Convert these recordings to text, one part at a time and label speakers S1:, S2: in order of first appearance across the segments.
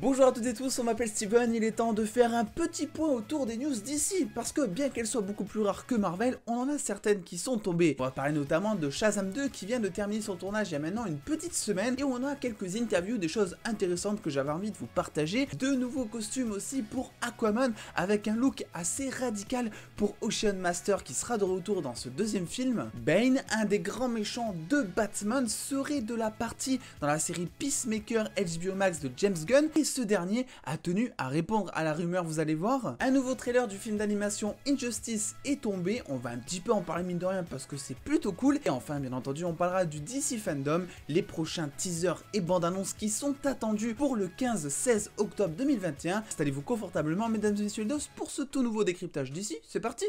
S1: Bonjour à toutes et tous, on m'appelle Steven, il est temps de faire un petit point autour des news d'ici, parce que bien qu'elles soient beaucoup plus rares que Marvel, on en a certaines qui sont tombées. On va parler notamment de Shazam 2 qui vient de terminer son tournage il y a maintenant une petite semaine, et on a quelques interviews, des choses intéressantes que j'avais envie de vous partager, de nouveaux costumes aussi pour Aquaman, avec un look assez radical pour Ocean Master qui sera de retour dans ce deuxième film. Bane, un des grands méchants de Batman, serait de la partie dans la série Peacemaker HBO Max de James Gunn, ce dernier a tenu à répondre à la rumeur, vous allez voir. Un nouveau trailer du film d'animation Injustice est tombé, on va un petit peu en parler mine de rien parce que c'est plutôt cool. Et enfin, bien entendu, on parlera du DC Fandom, les prochains teasers et bandes annonces qui sont attendus pour le 15-16 octobre 2021. Installez-vous confortablement, mesdames et messieurs les pour ce tout nouveau décryptage d'ici, c'est parti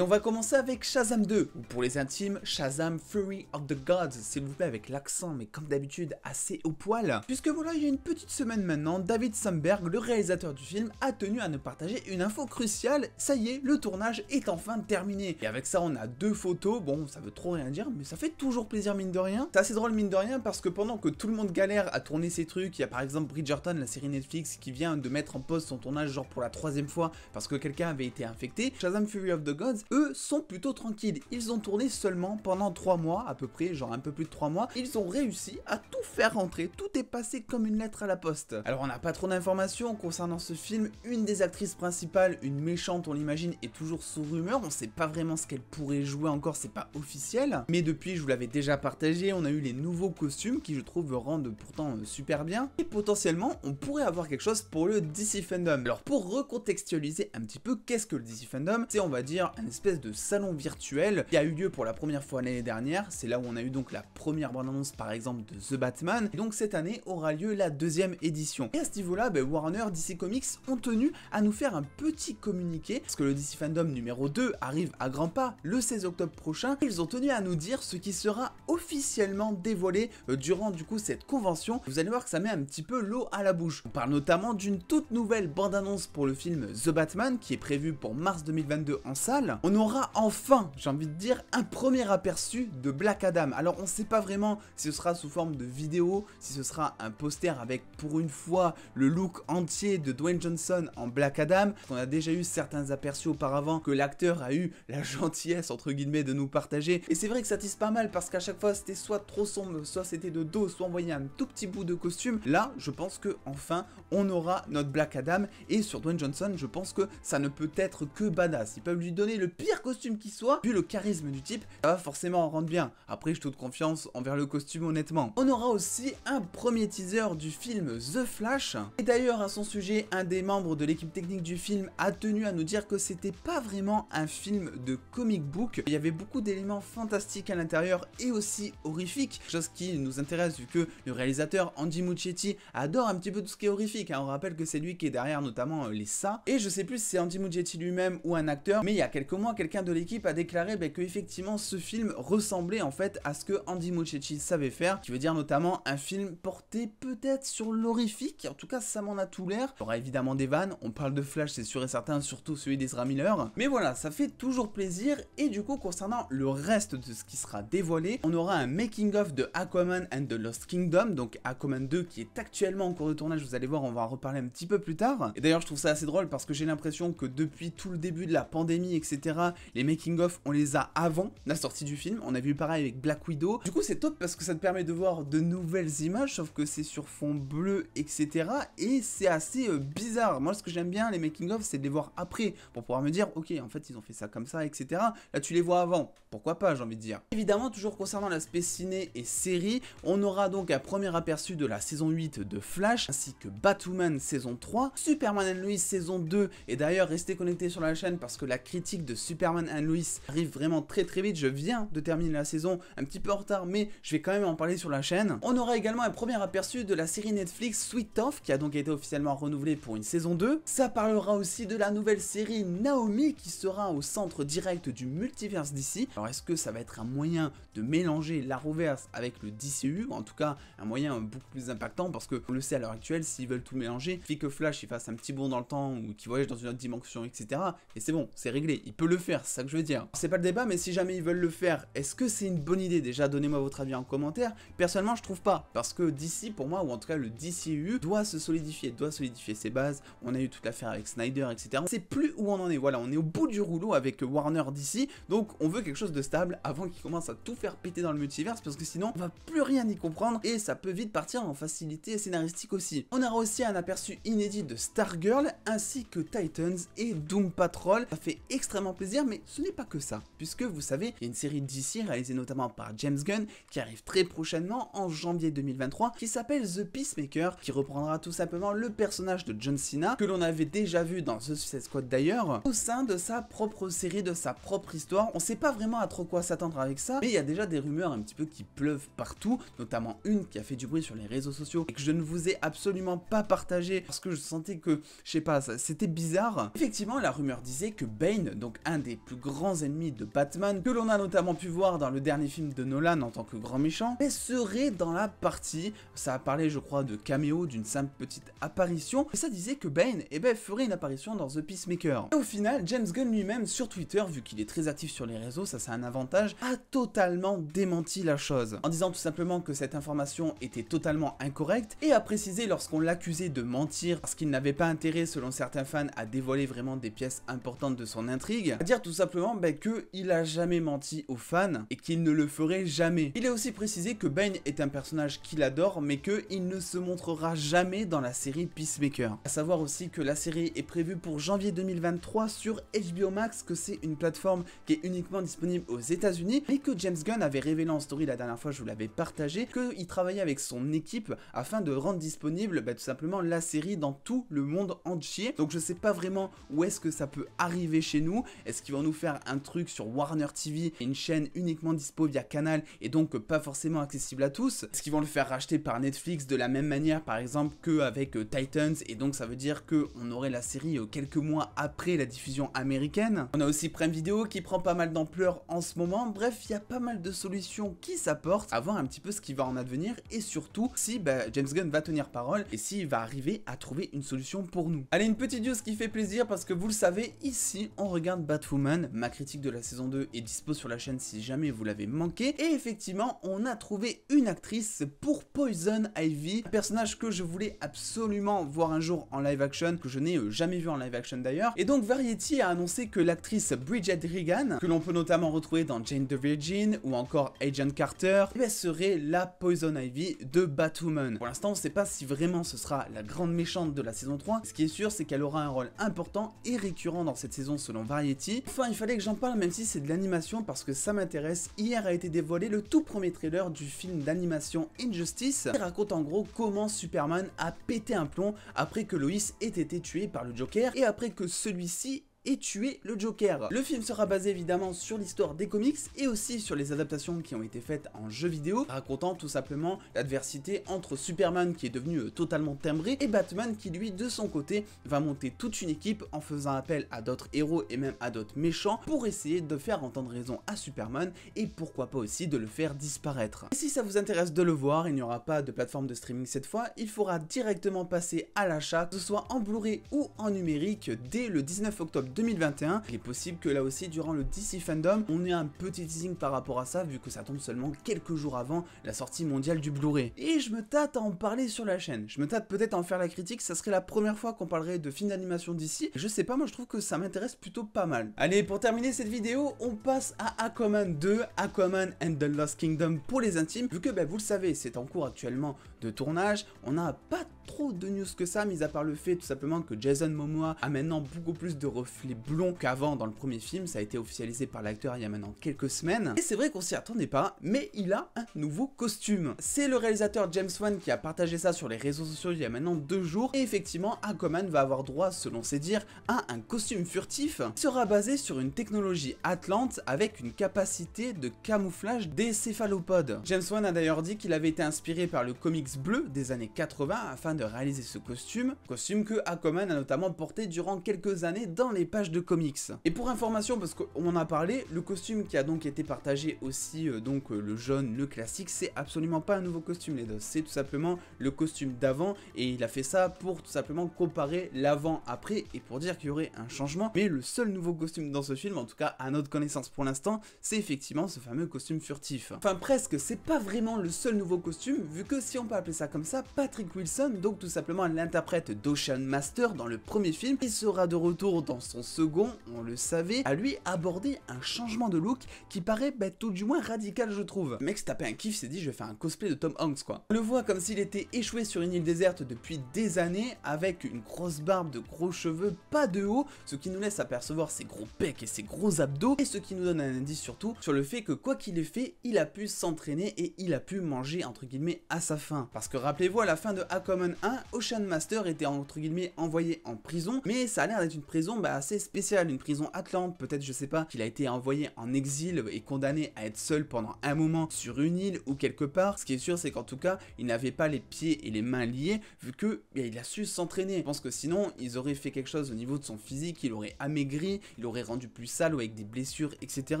S1: on va commencer avec Shazam 2, ou pour les intimes, Shazam Fury of the Gods, s'il vous plaît, avec l'accent, mais comme d'habitude, assez au poil. Puisque voilà, il y a une petite semaine maintenant, David Samberg, le réalisateur du film, a tenu à nous partager une info cruciale, ça y est, le tournage est enfin terminé. Et avec ça, on a deux photos, bon, ça veut trop rien dire, mais ça fait toujours plaisir mine de rien. C'est assez drôle mine de rien, parce que pendant que tout le monde galère à tourner ses trucs, il y a par exemple Bridgerton, la série Netflix, qui vient de mettre en pause son tournage genre pour la troisième fois, parce que quelqu'un avait été infecté, Shazam Fury of the Gods, sont plutôt tranquilles. Ils ont tourné seulement pendant 3 mois, à peu près, genre un peu plus de 3 mois. Ils ont réussi à tout faire rentrer. Tout est passé comme une lettre à la poste. Alors, on n'a pas trop d'informations concernant ce film. Une des actrices principales, une méchante, on l'imagine, est toujours sous rumeur. On sait pas vraiment ce qu'elle pourrait jouer encore, c'est pas officiel. Mais depuis, je vous l'avais déjà partagé, on a eu les nouveaux costumes qui, je trouve, rendent pourtant euh, super bien. Et potentiellement, on pourrait avoir quelque chose pour le DC Fandom. Alors, pour recontextualiser un petit peu, qu'est-ce que le DC Fandom C'est, on va dire, un espèce espèce de salon virtuel qui a eu lieu pour la première fois l'année dernière. C'est là où on a eu donc la première bande-annonce par exemple de The Batman. Et donc cette année aura lieu la deuxième édition. Et à ce niveau-là, ben, Warner, DC Comics ont tenu à nous faire un petit communiqué parce que le DC Fandom numéro 2 arrive à grands pas le 16 octobre prochain. Ils ont tenu à nous dire ce qui sera officiellement dévoilé euh, durant du coup cette convention. Vous allez voir que ça met un petit peu l'eau à la bouche. On parle notamment d'une toute nouvelle bande-annonce pour le film The Batman qui est prévu pour mars 2022 en salle. On on aura enfin, j'ai envie de dire, un premier aperçu de Black Adam. Alors on ne sait pas vraiment si ce sera sous forme de vidéo, si ce sera un poster avec pour une fois le look entier de Dwayne Johnson en Black Adam. On a déjà eu certains aperçus auparavant que l'acteur a eu la gentillesse entre guillemets de nous partager. Et c'est vrai que ça tisse pas mal parce qu'à chaque fois c'était soit trop sombre, soit c'était de dos, soit on voyait un tout petit bout de costume. Là, je pense que enfin on aura notre Black Adam et sur Dwayne Johnson, je pense que ça ne peut être que badass. Ils peuvent lui donner le pire costume qui soit, vu le charisme du type, ça va forcément en rendre bien. Après, je toute confiance envers le costume honnêtement. On aura aussi un premier teaser du film The Flash. Et d'ailleurs, à son sujet, un des membres de l'équipe technique du film a tenu à nous dire que c'était pas vraiment un film de comic book. Il y avait beaucoup d'éléments fantastiques à l'intérieur et aussi horrifiques, chose qui nous intéresse vu que le réalisateur Andy Muschietti adore un petit peu tout ce qui est horrifique. Hein. On rappelle que c'est lui qui est derrière notamment euh, les ça. Et je sais plus si c'est Andy Muschietti lui-même ou un acteur, mais il y a quelques mois quelqu'un de l'équipe a déclaré ben, que effectivement ce film ressemblait en fait à ce que Andy Muschietti savait faire, qui veut dire notamment un film porté peut-être sur l'horrifique, en tout cas ça m'en a tout l'air. Il y aura évidemment des vannes, on parle de Flash c'est sûr et certain, surtout celui d'Ezra Miller. Mais voilà, ça fait toujours plaisir et du coup concernant le reste de ce qui sera dévoilé, on aura un making of de Aquaman and the Lost Kingdom, donc Aquaman 2 qui est actuellement en cours de tournage, vous allez voir, on va en reparler un petit peu plus tard. Et d'ailleurs je trouve ça assez drôle parce que j'ai l'impression que depuis tout le début de la pandémie, etc., les making-of, on les a avant la sortie du film. On a vu pareil avec Black Widow. Du coup, c'est top parce que ça te permet de voir de nouvelles images, sauf que c'est sur fond bleu, etc. Et c'est assez euh, bizarre. Moi, ce que j'aime bien, les making-of, c'est de les voir après pour pouvoir me dire, ok, en fait, ils ont fait ça comme ça, etc. Là, tu les vois avant. Pourquoi pas, j'ai envie de dire. Évidemment, toujours concernant l'aspect ciné et série, on aura donc un premier aperçu de la saison 8 de Flash, ainsi que Batwoman saison 3, Superman and saison 2, et d'ailleurs, restez connectés sur la chaîne parce que la critique de Superman and louis arrive vraiment très très vite. Je viens de terminer la saison un petit peu en retard, mais je vais quand même en parler sur la chaîne. On aura également un premier aperçu de la série Netflix Sweet Off qui a donc été officiellement renouvelée pour une saison 2. Ça parlera aussi de la nouvelle série Naomi qui sera au centre direct du multiverse d'ici. Alors est-ce que ça va être un moyen de mélanger la Roverse avec le DCU En tout cas, un moyen beaucoup plus impactant parce que le sait à l'heure actuelle, s'ils veulent tout mélanger, il que Flash il fasse un petit bond dans le temps ou qu'il voyage dans une autre dimension, etc. Et c'est bon, c'est réglé. Il peut le faire, ça que je veux dire. C'est pas le débat, mais si jamais ils veulent le faire, est-ce que c'est une bonne idée Déjà, donnez-moi votre avis en commentaire. Personnellement, je trouve pas, parce que DC pour moi, ou en tout cas le DCU, doit se solidifier, doit solidifier ses bases. On a eu toute l'affaire avec Snyder, etc. C'est plus où on en est, voilà, on est au bout du rouleau avec Warner DC, donc on veut quelque chose de stable avant qu'il commence à tout faire péter dans le multiverse, parce que sinon, on va plus rien y comprendre, et ça peut vite partir en facilité scénaristique aussi. On aura aussi un aperçu inédit de star girl ainsi que Titans et Doom Patrol. Ça fait extrêmement plaisir dire mais ce n'est pas que ça, puisque vous savez, il y a une série d'ici réalisée notamment par James Gunn qui arrive très prochainement en janvier 2023 qui s'appelle The Peacemaker, qui reprendra tout simplement le personnage de John Cena que l'on avait déjà vu dans The Suicide Squad d'ailleurs, au sein de sa propre série, de sa propre histoire. On sait pas vraiment à trop quoi s'attendre avec ça, mais il y a déjà des rumeurs un petit peu qui pleuvent partout, notamment une qui a fait du bruit sur les réseaux sociaux et que je ne vous ai absolument pas partagé parce que je sentais que, je sais pas, c'était bizarre. Effectivement, la rumeur disait que Bane, donc un des plus grands ennemis de Batman, que l'on a notamment pu voir dans le dernier film de Nolan en tant que grand méchant, mais serait dans la partie, ça a parlé je crois de caméo, d'une simple petite apparition, et ça disait que Bane eh ben, ferait une apparition dans The Peacemaker. Et au final, James Gunn lui-même sur Twitter, vu qu'il est très actif sur les réseaux, ça c'est un avantage, a totalement démenti la chose, en disant tout simplement que cette information était totalement incorrecte, et a précisé lorsqu'on l'accusait de mentir parce qu'il n'avait pas intérêt selon certains fans à dévoiler vraiment des pièces importantes de son intrigue, dire tout simplement qu'il bah, que il a jamais menti aux fans et qu'il ne le ferait jamais. Il est aussi précisé que Bane est un personnage qu'il adore mais qu'il ne se montrera jamais dans la série Peacemaker. A savoir aussi que la série est prévue pour janvier 2023 sur HBO Max, que c'est une plateforme qui est uniquement disponible aux états unis et que James Gunn avait révélé en story la dernière fois, je vous l'avais partagé, qu'il travaillait avec son équipe afin de rendre disponible bah, tout simplement la série dans tout le monde entier. Donc je ne sais pas vraiment où est-ce que ça peut arriver chez nous est-ce qu'ils vont nous faire un truc sur Warner TV, une chaîne uniquement dispo via Canal et donc pas forcément accessible à tous Est-ce qu'ils vont le faire racheter par Netflix de la même manière par exemple qu'avec euh, Titans et donc ça veut dire qu'on aurait la série euh, quelques mois après la diffusion américaine On a aussi Prime Video qui prend pas mal d'ampleur en ce moment. Bref, il y a pas mal de solutions qui s'apportent à voir un petit peu ce qui va en advenir et surtout si bah, James Gunn va tenir parole et s'il va arriver à trouver une solution pour nous. Allez, une petite news qui fait plaisir parce que vous le savez, ici on regarde Batwoman. Ma critique de la saison 2 est dispo sur la chaîne si jamais vous l'avez manqué. Et effectivement, on a trouvé une actrice pour Poison Ivy, un personnage que je voulais absolument voir un jour en live action, que je n'ai euh, jamais vu en live action d'ailleurs. Et donc Variety a annoncé que l'actrice Bridget Regan, que l'on peut notamment retrouver dans Jane the Virgin ou encore Agent Carter, eh serait la Poison Ivy de Batwoman. Pour l'instant, on ne sait pas si vraiment ce sera la grande méchante de la saison 3. Ce qui est sûr, c'est qu'elle aura un rôle important et récurrent dans cette saison selon Variety Enfin, il fallait que j'en parle même si c'est de l'animation parce que ça m'intéresse. Hier a été dévoilé le tout premier trailer du film d'animation Injustice qui raconte en gros comment Superman a pété un plomb après que Lois ait été tué par le Joker et après que celui-ci et tuer le Joker. Le film sera basé évidemment sur l'histoire des comics et aussi sur les adaptations qui ont été faites en jeu vidéo, racontant tout simplement l'adversité entre Superman qui est devenu euh, totalement timbré et Batman qui lui de son côté va monter toute une équipe en faisant appel à d'autres héros et même à d'autres méchants pour essayer de faire entendre raison à Superman et pourquoi pas aussi de le faire disparaître. Et si ça vous intéresse de le voir, il n'y aura pas de plateforme de streaming cette fois, il faudra directement passer à l'achat, que ce soit en Blu-ray ou en numérique dès le 19 octobre 2021. Il est possible que là aussi, durant le DC Fandom, on ait un petit teasing par rapport à ça, vu que ça tombe seulement quelques jours avant la sortie mondiale du Blu-ray. Et je me tâte à en parler sur la chaîne. Je me tâte peut-être à en faire la critique, ça serait la première fois qu'on parlerait de films d'animation d'ici. Je sais pas, moi je trouve que ça m'intéresse plutôt pas mal. Allez, pour terminer cette vidéo, on passe à Aquaman 2, Aquaman and the Lost Kingdom pour les intimes, vu que ben, vous le savez, c'est en cours actuellement de tournage, on n'a pas trop de news que ça, mis à part le fait tout simplement que Jason Momoa a maintenant beaucoup plus de reflets blonds qu'avant dans le premier film. Ça a été officialisé par l'acteur il y a maintenant quelques semaines. Et c'est vrai qu'on s'y attendait pas, mais il a un nouveau costume. C'est le réalisateur James Wan qui a partagé ça sur les réseaux sociaux il y a maintenant deux jours. Et effectivement, Aquaman va avoir droit, selon ses dires, à un costume furtif. qui sera basé sur une technologie Atlante avec une capacité de camouflage des céphalopodes. James Wan a d'ailleurs dit qu'il avait été inspiré par le comics bleu des années 80 afin de réaliser ce costume, costume que Aquaman a notamment porté durant quelques années dans les pages de comics. Et pour information, parce qu'on en a parlé, le costume qui a donc été partagé aussi, euh, donc euh, le jaune, le classique, c'est absolument pas un nouveau costume les deux, c'est tout simplement le costume d'avant et il a fait ça pour tout simplement comparer l'avant-après et pour dire qu'il y aurait un changement, mais le seul nouveau costume dans ce film, en tout cas à notre connaissance pour l'instant, c'est effectivement ce fameux costume furtif. Enfin presque, c'est pas vraiment le seul nouveau costume, vu que si on peut appeler ça comme ça, Patrick Wilson donc tout simplement l'interprète d'Ocean Master dans le premier film. Il sera de retour dans son second, on le savait, à lui aborder un changement de look qui paraît bête tout du moins radical je trouve. Le mec s'est tapé un kiff, s'est dit je vais faire un cosplay de Tom Hanks quoi. On le voit comme s'il était échoué sur une île déserte depuis des années avec une grosse barbe, de gros cheveux, pas de haut, ce qui nous laisse apercevoir ses gros pecs et ses gros abdos et ce qui nous donne un indice surtout sur le fait que quoi qu'il ait fait, il a pu s'entraîner et il a pu manger entre guillemets à sa faim. Parce que rappelez-vous à la fin de A Common Ocean Ocean Master était entre guillemets envoyé en prison, mais ça a l'air d'être une prison bah, assez spéciale, une prison atlante, peut-être je sais pas, qu'il a été envoyé en exil et condamné à être seul pendant un moment sur une île ou quelque part. Ce qui est sûr c'est qu'en tout cas, il n'avait pas les pieds et les mains liés vu que bah, il a su s'entraîner. Je pense que sinon, ils auraient fait quelque chose au niveau de son physique, il aurait amaigri, il aurait rendu plus sale ou avec des blessures, etc.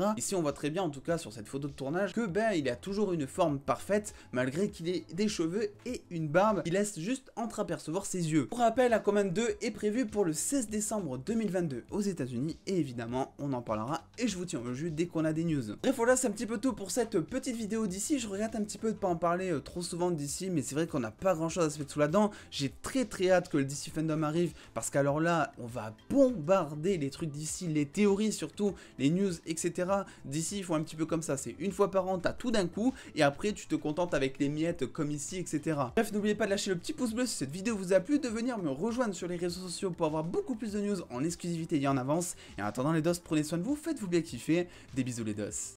S1: Ici on voit très bien en tout cas sur cette photo de tournage que ben il a toujours une forme parfaite malgré qu'il ait des cheveux et une barbe. Il laisse juste entre apercevoir ses yeux. Pour rappel, la Commande 2 est prévu pour le 16 décembre 2022 aux états unis et évidemment, on en parlera et je vous tiens au jus dès qu'on a des news. Bref, voilà, c'est un petit peu tout pour cette petite vidéo d'ici. Je regrette un petit peu de pas en parler euh, trop souvent d'ici, mais c'est vrai qu'on n'a pas grand chose à se mettre sous la dent. J'ai très très hâte que le DC Fandom arrive parce qu'alors là, on va bombarder les trucs d'ici, les théories surtout, les news, etc. D'ici, il faut un petit peu comme ça. C'est une fois par an, t'as tout d'un coup et après, tu te contentes avec les miettes comme ici, etc. Bref, n'oubliez pas de lâcher le petit pouce si cette vidéo vous a plu, de venir me rejoindre sur les réseaux sociaux pour avoir beaucoup plus de news en exclusivité et en avance. Et en attendant les DOS, prenez soin de vous, faites-vous bien kiffer. Des bisous les DOS.